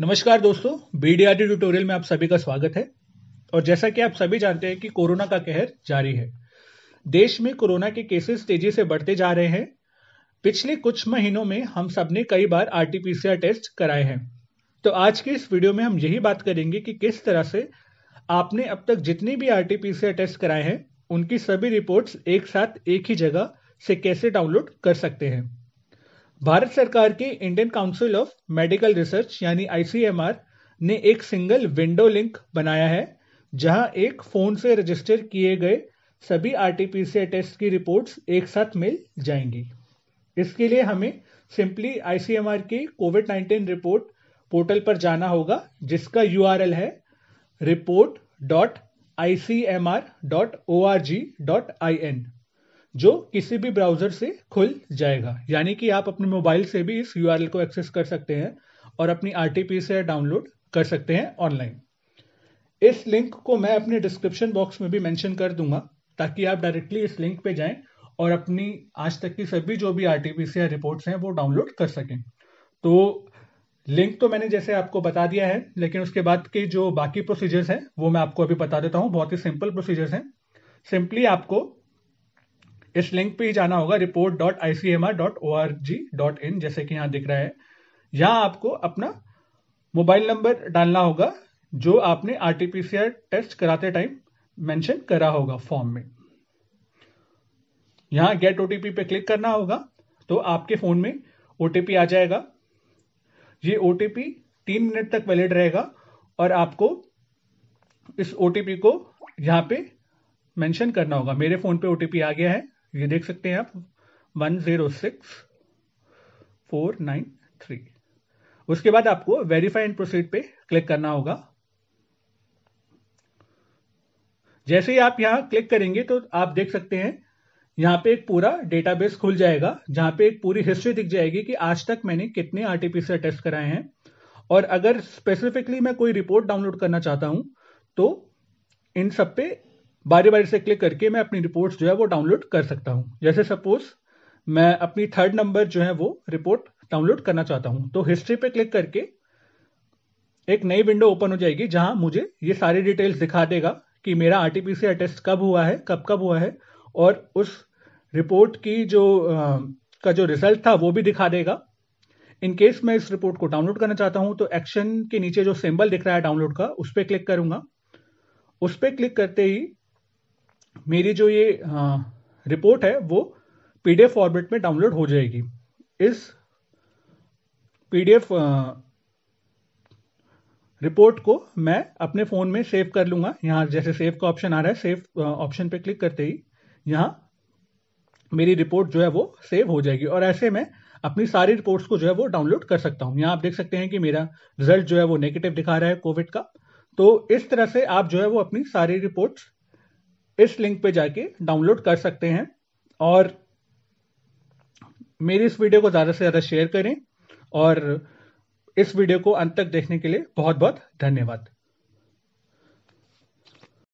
नमस्कार दोस्तों बीडीआरडी ट्यूटोरियल में आप सभी का स्वागत है और जैसा कि आप सभी जानते हैं कि कोरोना का कहर जारी है देश में कोरोना के केसेस तेजी से बढ़ते जा रहे हैं पिछले कुछ महीनों में हम सब ने कई बार आरटीपीसीआर टेस्ट कराए हैं तो आज के इस वीडियो में हम यही बात करेंगे कि किस तरह से आपने अब तक जितनी भी आरटीपीसीआर टेस्ट कराए हैं उनकी सभी रिपोर्ट्स एक साथ एक ही जगह से कैसे डाउनलोड कर सकते हैं भारत सरकार के Indian council of medical research यानी आईसीएमआर ने एक सिंगल विंडो लिंक बनाया है जहां एक फोन से रजिस्टर किए गए सभी आरटीपीसीआर टेस्ट की रिपोर्ट्स एक साथ मिल जाएंगी इसके लिए हमें सिंपली आईसीएमआर की कोविड 19 रिपोर्ट पोर्टल पर जाना होगा जिसका यू है report dot I C M R dot O R G dot I N जो किसी भी ब्राउजर से खुल जाएगा यानी कि आप अपने मोबाइल से भी इस यू को एक्सेस कर सकते हैं और अपनी आर से डाउनलोड कर सकते हैं ऑनलाइन इस लिंक को मैं अपने डिस्क्रिप्शन बॉक्स में भी मेंशन कर दूंगा ताकि आप डायरेक्टली इस लिंक पे जाएं और अपनी आज तक की सभी जो भी आर रिपोर्ट्स हैं वो डाउनलोड कर सकें तो लिंक तो मैंने जैसे आपको बता दिया है लेकिन उसके बाद के जो बाकी प्रोसीजर्स हैं वो मैं आपको अभी बता देता हूँ बहुत ही सिंपल प्रोसीजर्स हैं सिंपली आपको इस लिंक पे ही जाना होगा report dot I C M R dot O R G dot in जैसे कि यहाँ दिख रहा है यहाँ आपको अपना मोबाइल नंबर डालना होगा जो आपने R T P C R test कराते टाइम मेंशन करा होगा फॉर्म में यहाँ गेट ओ टी पी पे क्लिक करना होगा तो आपके फ़ोन में ओ टी पी आ जाएगा ये ओ टी पी तीन मिनट तक वैलिड रहेगा और आपको इस ओ टी पी को यहाँ पे मेंशन करना होगा मेरे फ़ोन पे ओ टी पी आ गया है ये देख सकते हैं आप one zero six four nine three उसके बाद आपको वेरीफाई एंड प्रोसीड पे क्लिक करना होगा जैसे ही आप यहाँ क्लिक करेंगे तो आप देख सकते हैं यहां पे एक पूरा डेटाबेस खुल जाएगा जहां पे एक पूरी हिस्ट्री दिख जाएगी कि आज तक मैंने कितने आरटीपीसीआर टेस्ट कराए हैं और अगर स्पेसिफिकली मैं कोई रिपोर्ट डाउनलोड करना चाहता हूं तो इन सब पे बारी बारी से क्लिक करके मैं अपनी रिपोर्ट्स जो है वो डाउनलोड कर सकता हूँ जैसे सपोज मैं अपनी थर्ड नंबर जो है वो रिपोर्ट डाउनलोड करना चाहता हूँ तो हिस्ट्री पे क्लिक करके एक नई विंडो ओपन हो जाएगी जहां मुझे ये सारी डिटेल्स दिखा देगा कि मेरा आर टेस्ट कब हुआ है कब कब हुआ है और उस रिपोर्ट की जो आ, का जो रिजल्ट था वो भी दिखा देगा इन केस मैं इस रिपोर्ट को डाउनलोड करना चाहता हूँ तो एक्शन के नीचे जो सिंबल दिख रहा है डाउनलोड का उस पर क्लिक करूंगा उस पर क्लिक करते ही मेरी जो ये रिपोर्ट है वो पीडीएफ फॉर्मेट में डाउनलोड हो जाएगी इस पीडीएफ रिपोर्ट को मैं अपने फ़ोन में सेव कर लूँगा यहाँ जैसे सेव का ऑप्शन आ रहा है सेव ऑप्शन पे क्लिक करते ही यहाँ मेरी रिपोर्ट जो है वो सेव हो जाएगी और ऐसे मैं अपनी सारी रिपोर्ट्स को जो है वो डाउनलोड कर सकता हूँ यहाँ आप देख सकते हैं कि मेरा रिजल्ट जो है वो नेगेटिव दिखा रहा है कोविड का तो इस तरह से आप जो है वो अपनी सारी रिपोर्ट्स इस लिंक पे जाके डाउनलोड कर सकते हैं और मेरी इस वीडियो को ज़्यादा से ज़्यादा शेयर करें और इस वीडियो को अंत तक देखने के लिए बहुत बहुत धन्यवाद